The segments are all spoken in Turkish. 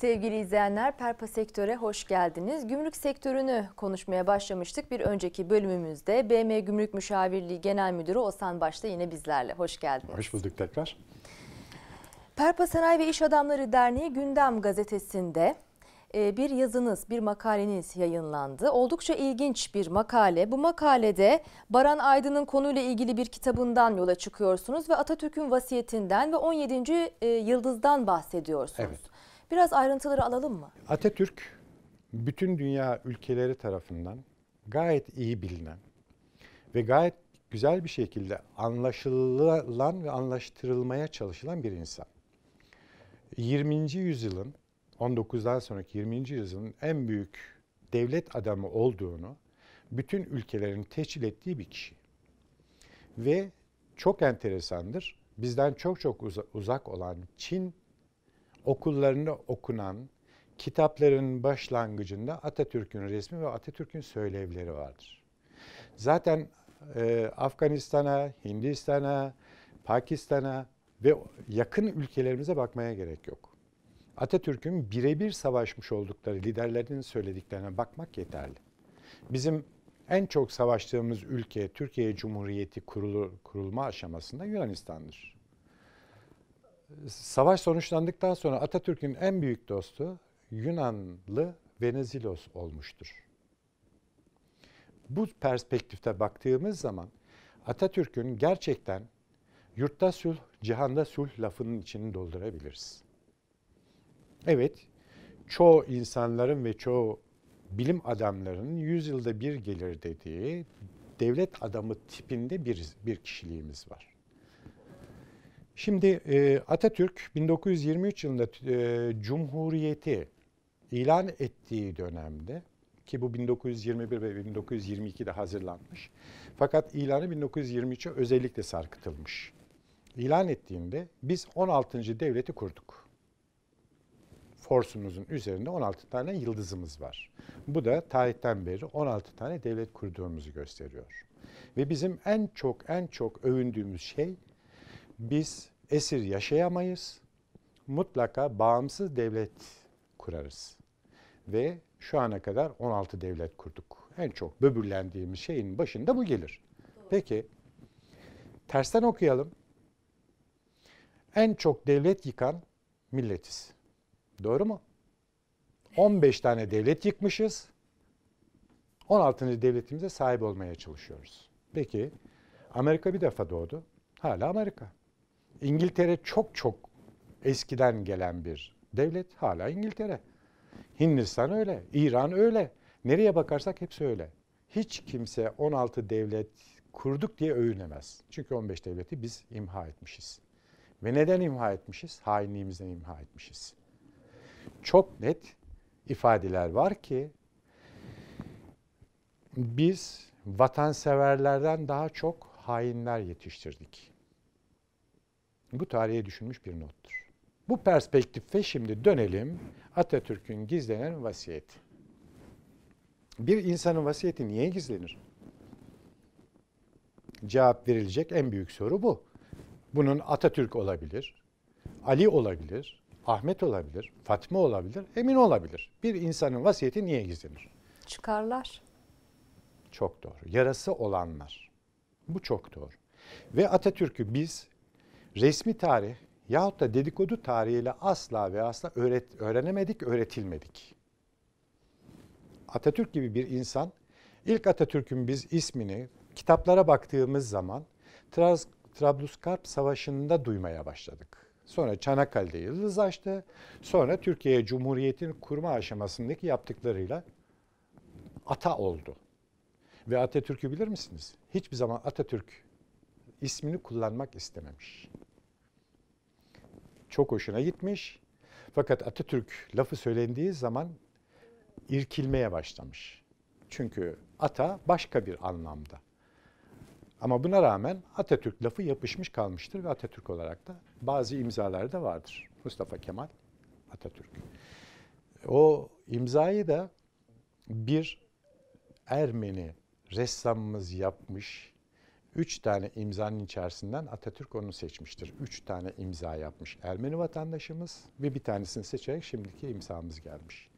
Sevgili izleyenler, Perpa Sektör'e hoş geldiniz. Gümrük sektörünü konuşmaya başlamıştık. Bir önceki bölümümüzde BM Gümrük Müşavirliği Genel Müdürü Osan Başta yine bizlerle. Hoş geldiniz. Hoş bulduk tekrar. Perpa Sanayi ve İş Adamları Derneği Gündem Gazetesi'nde e, bir yazınız, bir makaleniz yayınlandı. Oldukça ilginç bir makale. Bu makalede Baran Aydın'ın konuyla ilgili bir kitabından yola çıkıyorsunuz ve Atatürk'ün vasiyetinden ve 17. E, yıldızdan bahsediyorsunuz. Evet. Biraz ayrıntıları alalım mı? Atatürk bütün dünya ülkeleri tarafından gayet iyi bilinen ve gayet güzel bir şekilde anlaşılan ve anlaştırılmaya çalışılan bir insan. 20. yüzyılın 19'dan sonraki 20. yüzyılın en büyük devlet adamı olduğunu bütün ülkelerin teşkil ettiği bir kişi. Ve çok enteresandır. Bizden çok çok uzak olan Çin okullarında okunan kitapların başlangıcında Atatürk'ün resmi ve Atatürk'ün söylevleri vardır. Zaten e, Afganistan'a, Hindistan'a, Pakistan'a ve yakın ülkelerimize bakmaya gerek yok. Atatürk'ün birebir savaşmış oldukları liderlerinin söylediklerine bakmak yeterli. Bizim en çok savaştığımız ülke Türkiye Cumhuriyeti kurulu, kurulma aşamasında Yunanistan'dır. Savaş sonuçlandıktan sonra Atatürk'ün en büyük dostu Yunanlı Venizelos olmuştur. Bu perspektifte baktığımız zaman Atatürk'ün gerçekten Yurtta sulh, cihanda sulh lafının içini doldurabiliriz. Evet, çoğu insanların ve çoğu bilim adamlarının yüzyılda bir gelir dediği devlet adamı tipinde bir, bir kişiliğimiz var. Şimdi e, Atatürk 1923 yılında e, Cumhuriyeti ilan ettiği dönemde ki bu 1921 ve 1922'de hazırlanmış. Fakat ilanı 1923'e özellikle sarkıtılmış ilan ettiğinde biz 16. devleti kurduk. Forsumuzun üzerinde 16 tane yıldızımız var. Bu da tarihten beri 16 tane devlet kurduğumuzu gösteriyor. Ve bizim en çok en çok övündüğümüz şey biz esir yaşayamayız. Mutlaka bağımsız devlet kurarız. Ve şu ana kadar 16 devlet kurduk. En çok böbürlendiğimiz şeyin başında bu gelir. Peki tersten okuyalım en çok devlet yıkan milletiz. Doğru mu? 15 tane devlet yıkmışız. 16. devletimize sahip olmaya çalışıyoruz. Peki Amerika bir defa doğdu. Hala Amerika. İngiltere çok çok eskiden gelen bir devlet. Hala İngiltere. Hindistan öyle. İran öyle. Nereye bakarsak hepsi öyle. Hiç kimse 16 devlet kurduk diye övünemez. Çünkü 15 devleti biz imha etmişiz. Ve neden imha etmişiz? Hainliğimizden imha etmişiz. Çok net ifadeler var ki biz vatanseverlerden daha çok hainler yetiştirdik. Bu tarihe düşünmüş bir nottur. Bu perspektife şimdi dönelim Atatürk'ün gizlenen vasiyeti. Bir insanın vasiyeti niye gizlenir? Cevap verilecek en büyük soru bu. Bunun Atatürk olabilir, Ali olabilir, Ahmet olabilir, Fatma olabilir, Emin olabilir. Bir insanın vasiyeti niye gizlenir? Çıkarlar. Çok doğru. Yarası olanlar. Bu çok doğru. Ve Atatürk'ü biz resmi tarih yahut da dedikodu tarihiyle asla ve asla öğret, öğrenemedik, öğretilmedik. Atatürk gibi bir insan, ilk Atatürk'ün biz ismini kitaplara baktığımız zaman trans, Trablusgarp Savaşı'nda duymaya başladık. Sonra Çanakkale'de yıldız açtı. Sonra Türkiye Cumhuriyeti'nin kurma aşamasındaki yaptıklarıyla ata oldu. Ve Atatürk'ü bilir misiniz? Hiçbir zaman Atatürk ismini kullanmak istememiş. Çok hoşuna gitmiş. Fakat Atatürk lafı söylendiği zaman irkilmeye başlamış. Çünkü ata başka bir anlamda. Ama buna rağmen Atatürk lafı yapışmış kalmıştır ve Atatürk olarak da bazı imzalar da vardır. Mustafa Kemal Atatürk. O imzayı da bir Ermeni ressamımız yapmış. Üç tane imzanın içerisinden Atatürk onu seçmiştir. Üç tane imza yapmış Ermeni vatandaşımız ve bir tanesini seçerek şimdiki imzamız gelmiş.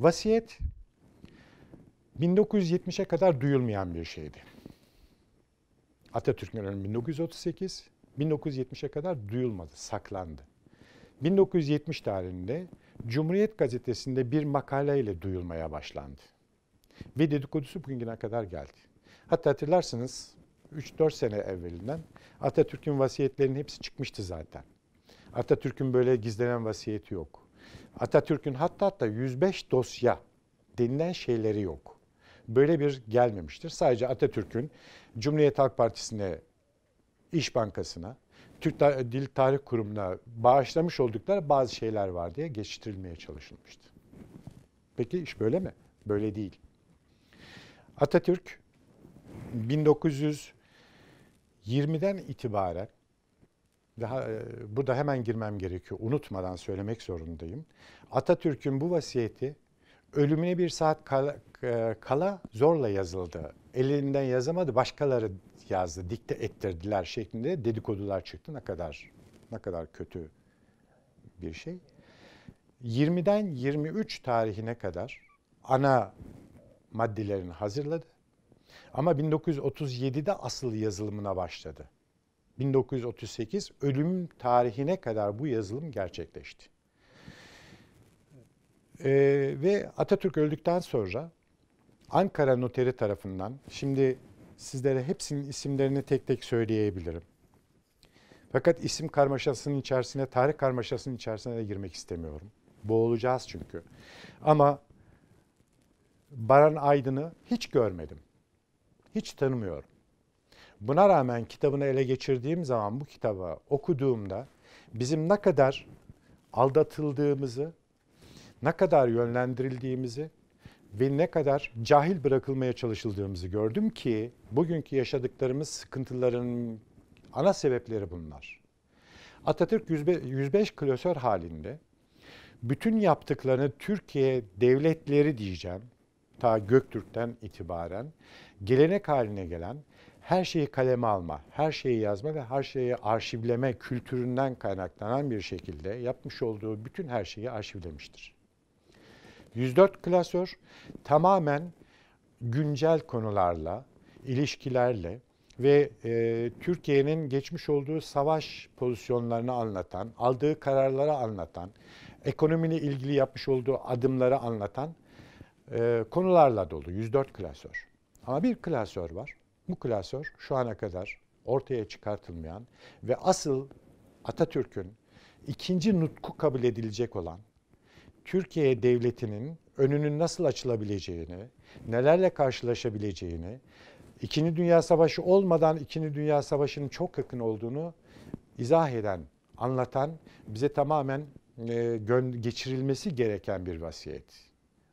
Vasiyet 1970'e kadar duyulmayan bir şeydi. Atatürk'ün önemi 1938, 1970'e kadar duyulmadı, saklandı. 1970 tarihinde Cumhuriyet Gazetesi'nde bir makaleyle duyulmaya başlandı. Ve dedikodusu bugüne kadar geldi. Hatta hatırlarsınız 3-4 sene evvelinden Atatürk'ün vasiyetlerinin hepsi çıkmıştı zaten. Atatürk'ün böyle gizlenen vasiyeti yok. Atatürk'ün hatta hatta 105 dosya denilen şeyleri yok böyle bir gelmemiştir. Sadece Atatürk'ün Cumhuriyet Halk Partisi'ne, İş Bankası'na, Türk Dil Tarih Kurumu'na bağışlamış oldukları bazı şeyler var diye geçiştirilmeye çalışılmıştı. Peki iş böyle mi? Böyle değil. Atatürk 1920'den itibaren daha e, burada hemen girmem gerekiyor. Unutmadan söylemek zorundayım. Atatürk'ün bu vasiyeti ölümüne bir saat kala, e, kala zorla yazıldı. elinden yazamadı, başkaları yazdı, dikte ettirdiler şeklinde dedikodular çıktı. Ne kadar ne kadar kötü bir şey. 20'den 23 tarihine kadar ana maddelerini hazırladı. Ama 1937'de asıl yazılımına başladı. 1938 ölüm tarihine kadar bu yazılım gerçekleşti. E, ve Atatürk öldükten sonra Ankara Noteri tarafından şimdi sizlere hepsinin isimlerini tek tek söyleyebilirim. Fakat isim karmaşasının içerisine, tarih karmaşasının içerisine de girmek istemiyorum. Boğulacağız çünkü. Ama Baran Aydın'ı hiç görmedim. Hiç tanımıyorum. Buna rağmen kitabını ele geçirdiğim zaman bu kitabı okuduğumda bizim ne kadar aldatıldığımızı ne kadar yönlendirildiğimizi ve ne kadar cahil bırakılmaya çalışıldığımızı gördüm ki bugünkü yaşadıklarımız sıkıntıların ana sebepleri bunlar. Atatürk 105 klasör halinde bütün yaptıklarını Türkiye devletleri diyeceğim ta Göktürk'ten itibaren gelenek haline gelen her şeyi kaleme alma, her şeyi yazma ve her şeyi arşivleme kültüründen kaynaklanan bir şekilde yapmış olduğu bütün her şeyi arşivlemiştir. 104 klasör tamamen güncel konularla, ilişkilerle ve e, Türkiye'nin geçmiş olduğu savaş pozisyonlarını anlatan, aldığı kararları anlatan, ekonomiyle ilgili yapmış olduğu adımları anlatan e, konularla dolu 104 klasör. Ama bir klasör var. Bu klasör şu ana kadar ortaya çıkartılmayan ve asıl Atatürk'ün ikinci nutku kabul edilecek olan Türkiye devletinin önünün nasıl açılabileceğini, nelerle karşılaşabileceğini, İkinci Dünya Savaşı olmadan İkinci Dünya Savaşı'nın çok yakın olduğunu izah eden, anlatan, bize tamamen e, geçirilmesi gereken bir vasiyet.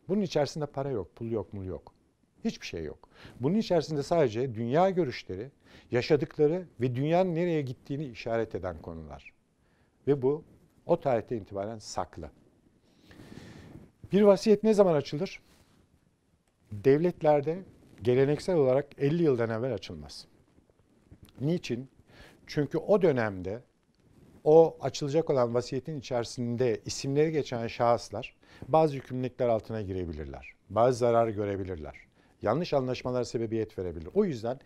Bunun içerisinde para yok, pul yok, mul yok. Hiçbir şey yok. Bunun içerisinde sadece dünya görüşleri, yaşadıkları ve dünyanın nereye gittiğini işaret eden konular. Ve bu o tarihte itibaren saklı. Bir vasiyet ne zaman açılır? Devletlerde geleneksel olarak 50 yıldan evvel açılmaz. Niçin? Çünkü o dönemde o açılacak olan vasiyetin içerisinde isimleri geçen şahıslar bazı yükümlülükler altına girebilirler. Bazı zarar görebilirler. Yanlış anlaşmalar sebebiyet verebilir. O yüzden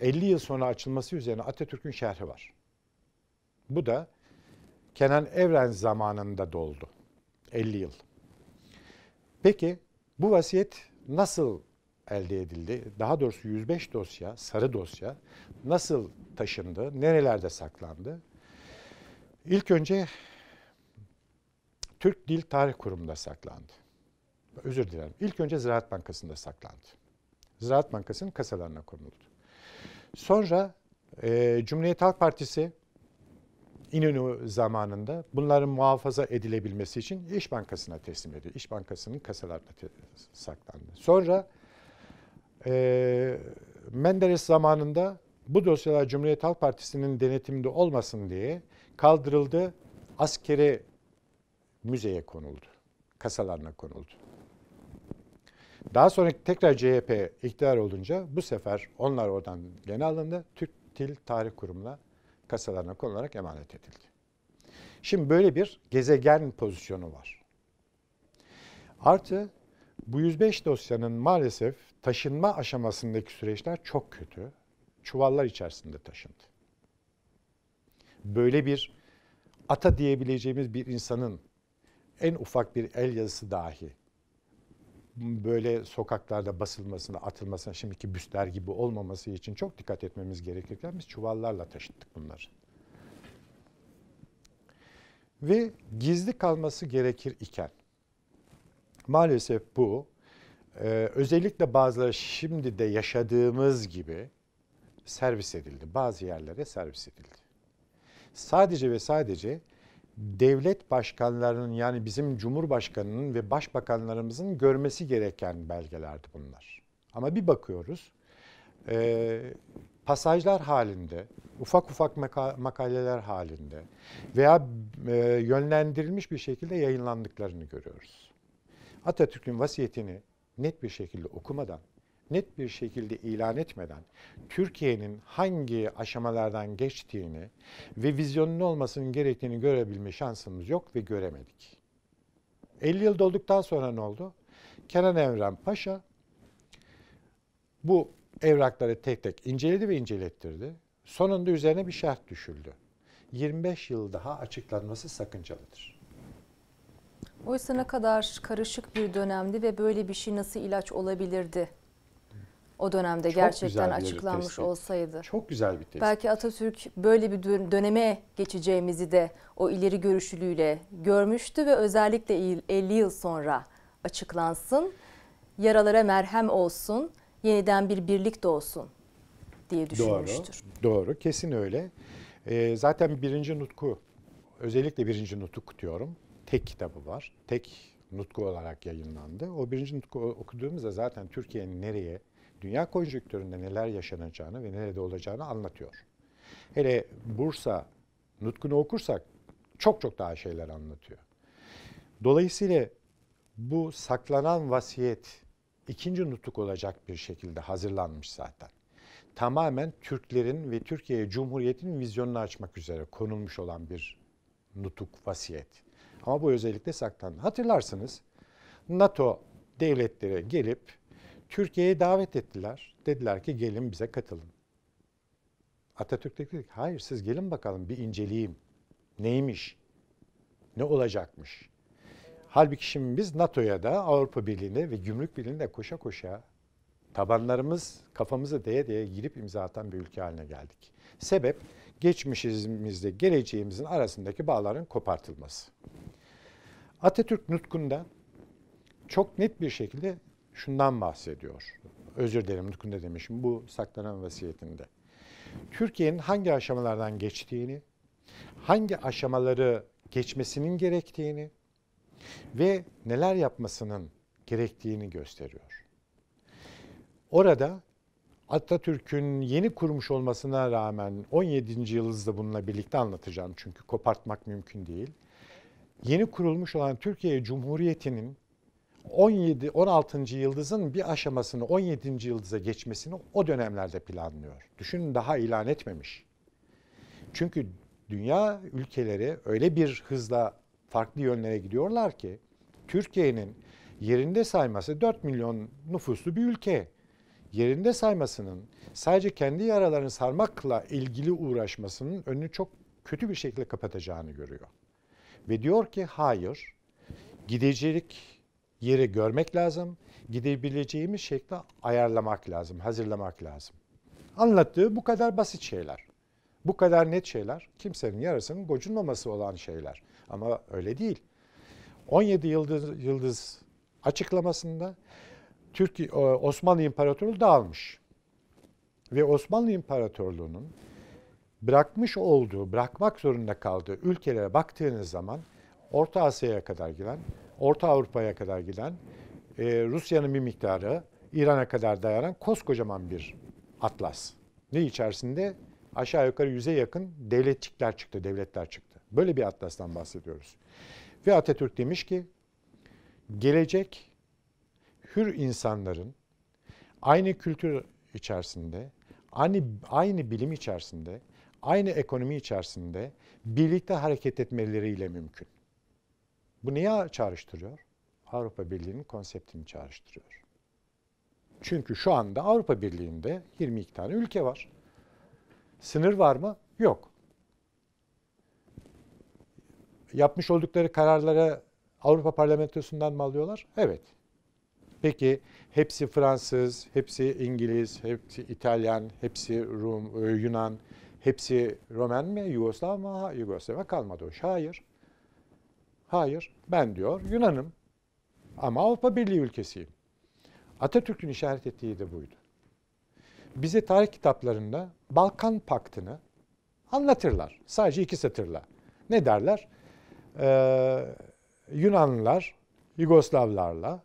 50 yıl sonra açılması üzerine Atatürk'ün şerhi var. Bu da Kenan Evren zamanında doldu. 50 yıl. Peki bu vasiyet nasıl elde edildi? Daha doğrusu 105 dosya, sarı dosya nasıl taşındı? Nerelerde saklandı? İlk önce Türk Dil Tarih Kurumu'nda saklandı. Özür dilerim. İlk önce Ziraat Bankası'nda saklandı. Ziraat Bankası'nın kasalarına konuldu. Sonra e, Cumhuriyet Halk Partisi İnönü zamanında bunların muhafaza edilebilmesi için İş Bankası'na teslim ediyor. İş Bankası'nın kasalarına saklandı. Sonra e, Menderes zamanında bu dosyalar Cumhuriyet Halk Partisi'nin denetiminde olmasın diye kaldırıldı. Askeri müzeye konuldu. Kasalarına konuldu. Daha sonra tekrar CHP iktidar olunca bu sefer onlar oradan gene alındı. Türk Dil Tarih Kurumu'na kasalarına konularak emanet edildi. Şimdi böyle bir gezegen pozisyonu var. Artı bu 105 dosyanın maalesef taşınma aşamasındaki süreçler çok kötü. Çuvallar içerisinde taşındı. Böyle bir ata diyebileceğimiz bir insanın en ufak bir el yazısı dahi böyle sokaklarda basılmasına, atılmasına, şimdiki büstler gibi olmaması için çok dikkat etmemiz gerekirken biz çuvallarla taşıttık bunları. Ve gizli kalması gerekir iken maalesef bu e, özellikle bazıları şimdi de yaşadığımız gibi servis edildi. Bazı yerlere servis edildi. Sadece ve sadece devlet başkanlarının yani bizim cumhurbaşkanının ve başbakanlarımızın görmesi gereken belgelerdi bunlar. Ama bir bakıyoruz e, pasajlar halinde, ufak ufak makaleler halinde veya e, yönlendirilmiş bir şekilde yayınlandıklarını görüyoruz. Atatürk'ün vasiyetini net bir şekilde okumadan net bir şekilde ilan etmeden Türkiye'nin hangi aşamalardan geçtiğini ve vizyonun olmasının gerektiğini görebilme şansımız yok ve göremedik. 50 yıl dolduktan sonra ne oldu? Kenan Evren Paşa bu evrakları tek tek inceledi ve incelettirdi. Sonunda üzerine bir şart düşüldü. 25 yıl daha açıklanması sakıncalıdır. Oysa ne kadar karışık bir dönemdi ve böyle bir şey nasıl ilaç olabilirdi o dönemde Çok gerçekten açıklanmış tespit. olsaydı. Çok güzel bir tespit. Belki Atatürk böyle bir döneme geçeceğimizi de o ileri görüşlülüğüyle görmüştü ve özellikle 50 yıl sonra açıklansın, yaralara merhem olsun, yeniden bir birlik doğsun diye düşünmüştür. Doğru, doğru kesin öyle. Ee, zaten birinci nutku, özellikle birinci nutku diyorum, tek kitabı var. Tek nutku olarak yayınlandı. O birinci nutku okuduğumuzda zaten Türkiye'nin nereye dünya konjüktüründe neler yaşanacağını ve nerede olacağını anlatıyor. Hele Bursa nutkunu okursak çok çok daha şeyler anlatıyor. Dolayısıyla bu saklanan vasiyet ikinci nutuk olacak bir şekilde hazırlanmış zaten. Tamamen Türklerin ve Türkiye Cumhuriyeti'nin vizyonunu açmak üzere konulmuş olan bir nutuk vasiyet. Ama bu özellikle saklandı. Hatırlarsınız NATO devletleri gelip Türkiye'ye davet ettiler. Dediler ki gelin bize katılın. Atatürk dedi ki hayır siz gelin bakalım bir inceleyeyim. Neymiş? Ne olacakmış? Halbuki şimdi biz NATO'ya da Avrupa Birliği'ne ve Gümrük Birliği'ne koşa koşa tabanlarımız kafamızı değe değe girip imza atan bir ülke haline geldik. Sebep geçmişimizle geleceğimizin arasındaki bağların kopartılması. Atatürk nutkunda çok net bir şekilde şundan bahsediyor. Özür dilerim de demişim bu saklanan vasiyetinde. Türkiye'nin hangi aşamalardan geçtiğini, hangi aşamaları geçmesinin gerektiğini ve neler yapmasının gerektiğini gösteriyor. Orada Atatürk'ün yeni kurmuş olmasına rağmen 17. yıldızda bununla birlikte anlatacağım çünkü kopartmak mümkün değil. Yeni kurulmuş olan Türkiye Cumhuriyeti'nin 17 16. yıldızın bir aşamasını 17. yıldıza geçmesini o dönemlerde planlıyor. Düşünün daha ilan etmemiş. Çünkü dünya ülkeleri öyle bir hızla farklı yönlere gidiyorlar ki Türkiye'nin yerinde sayması 4 milyon nüfuslu bir ülke. Yerinde saymasının sadece kendi yaralarını sarmakla ilgili uğraşmasının önünü çok kötü bir şekilde kapatacağını görüyor. Ve diyor ki hayır, gidecelik yeri görmek lazım. Gidebileceğimiz şekilde ayarlamak lazım, hazırlamak lazım. Anlattığı bu kadar basit şeyler. Bu kadar net şeyler kimsenin yarasının gocunmaması olan şeyler. Ama öyle değil. 17 yıldız, yıldız açıklamasında Türkiye Osmanlı İmparatorluğu dağılmış. Ve Osmanlı İmparatorluğu'nun bırakmış olduğu, bırakmak zorunda kaldığı ülkelere baktığınız zaman Orta Asya'ya kadar giden Orta Avrupa'ya kadar giden, e, Rusya'nın bir miktarı İran'a kadar dayanan koskocaman bir atlas. Ne içerisinde? Aşağı yukarı yüze yakın devletçikler çıktı, devletler çıktı. Böyle bir atlastan bahsediyoruz. Ve Atatürk demiş ki, gelecek hür insanların aynı kültür içerisinde, aynı, aynı bilim içerisinde, aynı ekonomi içerisinde birlikte hareket etmeleriyle mümkün. Bu niye çağrıştırıyor? Avrupa Birliği'nin konseptini çağrıştırıyor. Çünkü şu anda Avrupa Birliği'nde 22 tane ülke var. Sınır var mı? Yok. Yapmış oldukları kararlara Avrupa Parlamentosu'ndan mı alıyorlar? Evet. Peki hepsi Fransız, hepsi İngiliz, hepsi İtalyan, hepsi Rum, e, Yunan, hepsi Romen mi? Yugoslav mı? Yugoslava kalmadı o. iş Hayır. Hayır, ben diyor Yunan'ım ama Avrupa Birliği ülkesiyim. Atatürk'ün işaret ettiği de buydu. Bize tarih kitaplarında Balkan Paktı'nı anlatırlar. Sadece iki satırla. Ne derler? Ee, Yunanlılar Yugoslavlarla,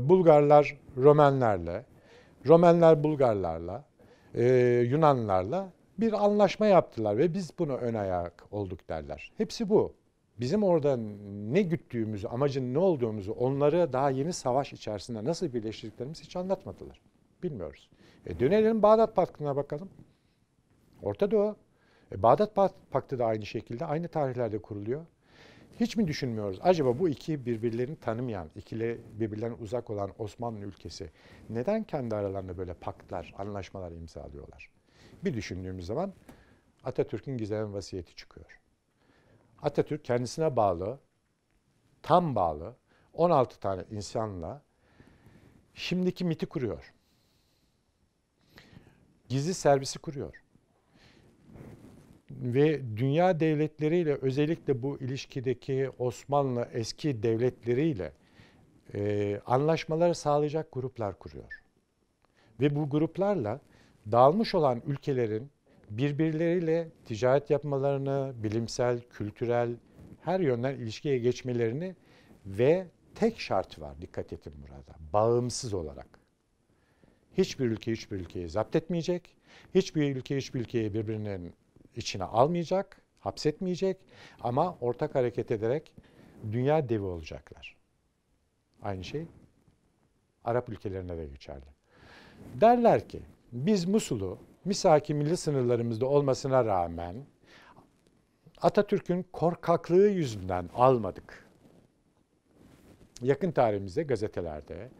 Bulgarlar Romenlerle, Romenler Bulgarlarla, e, Yunanlarla bir anlaşma yaptılar ve biz bunu ön ayak olduk derler. Hepsi bu bizim orada ne güttüğümüzü, amacın ne olduğumuzu, onları daha yeni savaş içerisinde nasıl birleştirdiklerimizi hiç anlatmadılar. Bilmiyoruz. E dönelim Bağdat Paktı'na bakalım. Orta Doğu. E Bağdat Paktı da aynı şekilde, aynı tarihlerde kuruluyor. Hiç mi düşünmüyoruz? Acaba bu iki birbirlerini tanımayan, ikili birbirlerine uzak olan Osmanlı ülkesi neden kendi aralarında böyle paktlar, anlaşmalar imzalıyorlar? Bir düşündüğümüz zaman Atatürk'ün gizem vasiyeti çıkıyor. Atatürk kendisine bağlı, tam bağlı 16 tane insanla şimdiki MIT'i kuruyor. Gizli servisi kuruyor. Ve dünya devletleriyle özellikle bu ilişkideki Osmanlı eski devletleriyle e, anlaşmaları sağlayacak gruplar kuruyor. Ve bu gruplarla dağılmış olan ülkelerin birbirleriyle ticaret yapmalarını, bilimsel, kültürel her yönden ilişkiye geçmelerini ve tek şart var dikkat edin burada. Bağımsız olarak. Hiçbir ülke hiçbir ülkeyi zapt etmeyecek. Hiçbir ülke hiçbir ülkeyi birbirinin içine almayacak, hapsetmeyecek ama ortak hareket ederek dünya devi olacaklar. Aynı şey Arap ülkelerine de geçerli. Derler ki biz Musul'u misaki milli sınırlarımızda olmasına rağmen Atatürk'ün korkaklığı yüzünden almadık. Yakın tarihimizde gazetelerde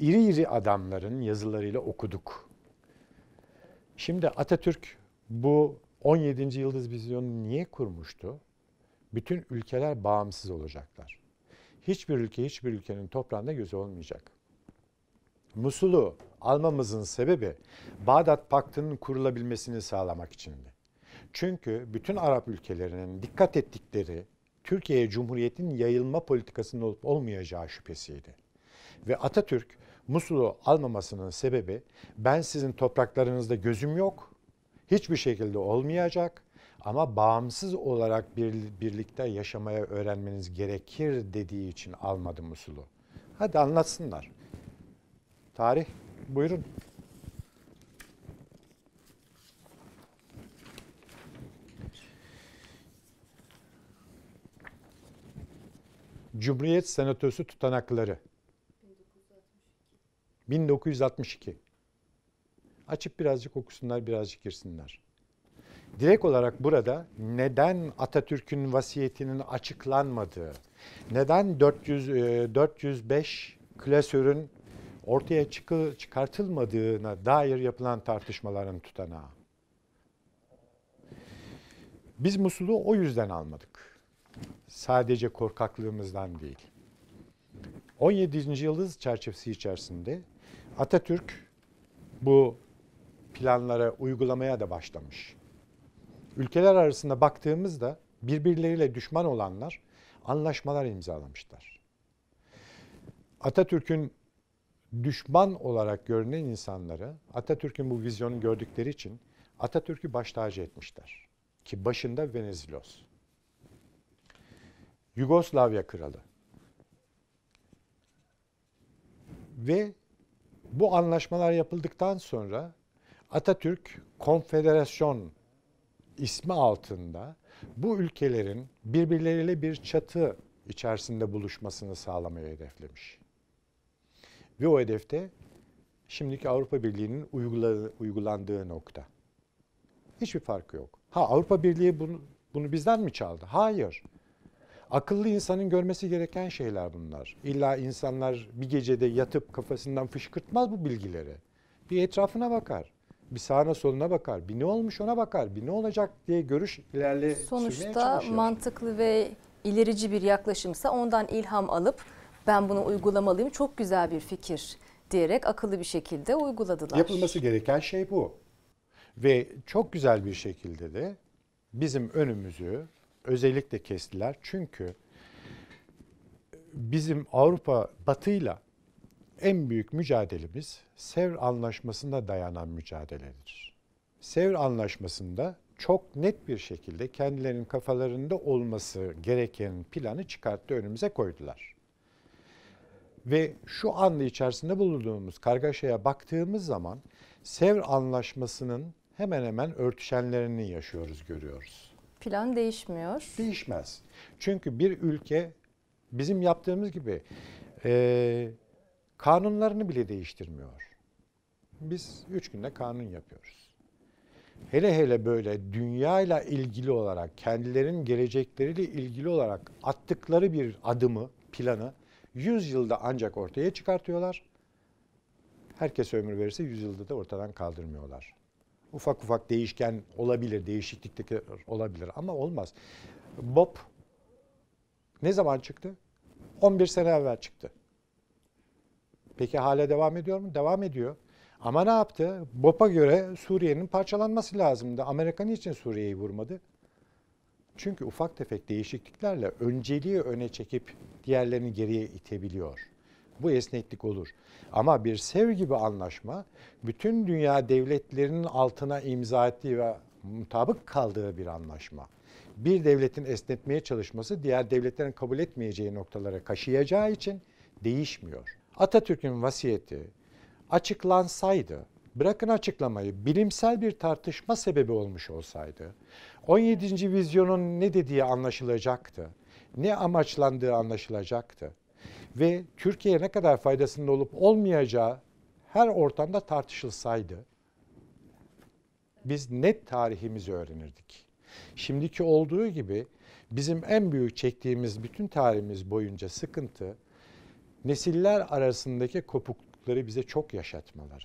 iri iri adamların yazılarıyla okuduk. Şimdi Atatürk bu 17. Yıldız Vizyonu niye kurmuştu? Bütün ülkeler bağımsız olacaklar. Hiçbir ülke hiçbir ülkenin toprağında gözü olmayacak. Musul'u almamızın sebebi Bağdat Paktı'nın kurulabilmesini sağlamak içindi. Çünkü bütün Arap ülkelerinin dikkat ettikleri Türkiye Cumhuriyeti'nin yayılma politikasının olup olmayacağı şüphesiydi. Ve Atatürk Musul'u almamasının sebebi ben sizin topraklarınızda gözüm yok, hiçbir şekilde olmayacak ama bağımsız olarak bir, birlikte yaşamaya öğrenmeniz gerekir dediği için almadı Musul'u. Hadi anlatsınlar. Tarih Buyurun. Cumhuriyet Senatosu tutanakları 1962 Açıp birazcık okusunlar, birazcık girsinler. Direkt olarak burada neden Atatürk'ün vasiyetinin açıklanmadığı, neden 400 405 e, klasörün ortaya çıkı, çıkartılmadığına dair yapılan tartışmaların tutanağı. Biz Musul'u o yüzden almadık. Sadece korkaklığımızdan değil. 17. yıldız çerçevesi içerisinde Atatürk bu planlara uygulamaya da başlamış. Ülkeler arasında baktığımızda birbirleriyle düşman olanlar anlaşmalar imzalamışlar. Atatürk'ün düşman olarak görünen insanları Atatürk'ün bu vizyonu gördükleri için Atatürk'ü baş tacı etmişler. Ki başında Venizelos. Yugoslavya kralı. Ve bu anlaşmalar yapıldıktan sonra Atatürk konfederasyon ismi altında bu ülkelerin birbirleriyle bir çatı içerisinde buluşmasını sağlamayı hedeflemiş. Ve o hedefte şimdiki Avrupa Birliği'nin uygulandığı nokta. Hiçbir farkı yok. Ha Avrupa Birliği bunu, bunu bizden mi çaldı? Hayır. Akıllı insanın görmesi gereken şeyler bunlar. İlla insanlar bir gecede yatıp kafasından fışkırtmaz bu bilgileri. Bir etrafına bakar. Bir sağına soluna bakar. Bir ne olmuş ona bakar. Bir ne olacak diye görüş ilerle Sonuçta mantıklı ve ilerici bir yaklaşımsa ondan ilham alıp ben bunu uygulamalıyım çok güzel bir fikir diyerek akıllı bir şekilde uyguladılar. Yapılması gereken şey bu. Ve çok güzel bir şekilde de bizim önümüzü özellikle kestiler. Çünkü bizim Avrupa batıyla en büyük mücadelemiz Sevr Anlaşması'nda dayanan mücadeledir. Sevr Anlaşması'nda çok net bir şekilde kendilerinin kafalarında olması gereken planı çıkarttı önümüze koydular ve şu anda içerisinde bulunduğumuz kargaşaya baktığımız zaman Sevr Anlaşması'nın hemen hemen örtüşenlerini yaşıyoruz, görüyoruz. Plan değişmiyor. Değişmez. Çünkü bir ülke bizim yaptığımız gibi e, kanunlarını bile değiştirmiyor. Biz üç günde kanun yapıyoruz. Hele hele böyle dünyayla ilgili olarak, kendilerinin gelecekleriyle ilgili olarak attıkları bir adımı, planı 100 yılda ancak ortaya çıkartıyorlar. Herkes ömür verirse 100 yılda da ortadan kaldırmıyorlar. Ufak ufak değişken olabilir, değişiklikteki olabilir ama olmaz. Bob ne zaman çıktı? 11 sene evvel çıktı. Peki hala devam ediyor mu? Devam ediyor. Ama ne yaptı? Bob'a göre Suriye'nin parçalanması lazımdı. Amerika niçin Suriye'yi vurmadı? Çünkü ufak tefek değişikliklerle önceliği öne çekip diğerlerini geriye itebiliyor. Bu esneklik olur. Ama bir sev gibi anlaşma bütün dünya devletlerinin altına imza ettiği ve mutabık kaldığı bir anlaşma. Bir devletin esnetmeye çalışması diğer devletlerin kabul etmeyeceği noktalara kaşıyacağı için değişmiyor. Atatürk'ün vasiyeti açıklansaydı, bırakın açıklamayı bilimsel bir tartışma sebebi olmuş olsaydı, 17. vizyonun ne dediği anlaşılacaktı. Ne amaçlandığı anlaşılacaktı. Ve Türkiye'ye ne kadar faydasında olup olmayacağı her ortamda tartışılsaydı biz net tarihimizi öğrenirdik. Şimdiki olduğu gibi bizim en büyük çektiğimiz bütün tarihimiz boyunca sıkıntı nesiller arasındaki kopuklukları bize çok yaşatmaları.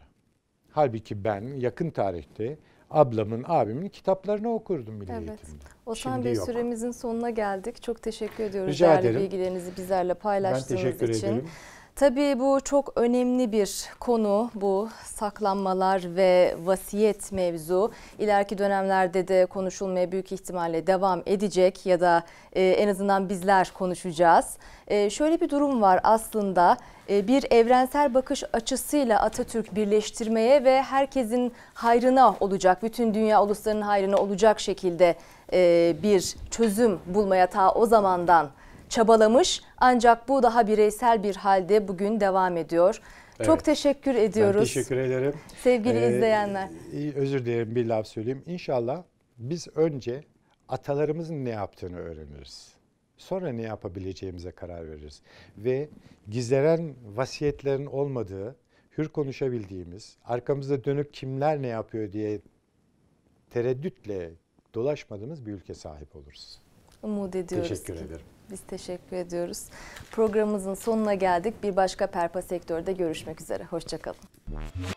Halbuki ben yakın tarihte ablamın, abimin kitaplarını okurdum milli evet. eğitimde. Osman Şimdi Bey süremizin sonuna geldik. Çok teşekkür ediyoruz Rica değerli ederim. bilgilerinizi bizlerle paylaştığınız için. Ben teşekkür için. ederim. Tabii bu çok önemli bir konu bu saklanmalar ve vasiyet mevzu. İleriki dönemlerde de konuşulmaya büyük ihtimalle devam edecek ya da e, en azından bizler konuşacağız. E, şöyle bir durum var aslında e, bir evrensel bakış açısıyla Atatürk birleştirmeye ve herkesin hayrına olacak, bütün dünya uluslarının hayrına olacak şekilde e, bir çözüm bulmaya ta o zamandan çabalamış ancak bu daha bireysel bir halde bugün devam ediyor. Evet. Çok teşekkür ediyoruz. Ben teşekkür ederim. Sevgili ee, izleyenler. E, özür dilerim bir laf söyleyeyim. İnşallah biz önce atalarımızın ne yaptığını öğreniriz. Sonra ne yapabileceğimize karar veririz. Ve gizlenen vasiyetlerin olmadığı, hür konuşabildiğimiz, arkamızda dönüp kimler ne yapıyor diye tereddütle dolaşmadığımız bir ülke sahip oluruz. Umut ediyoruz. Teşekkür ederim. Biz teşekkür ediyoruz. Programımızın sonuna geldik. Bir başka Perpa Sektör'de görüşmek üzere. Hoşçakalın.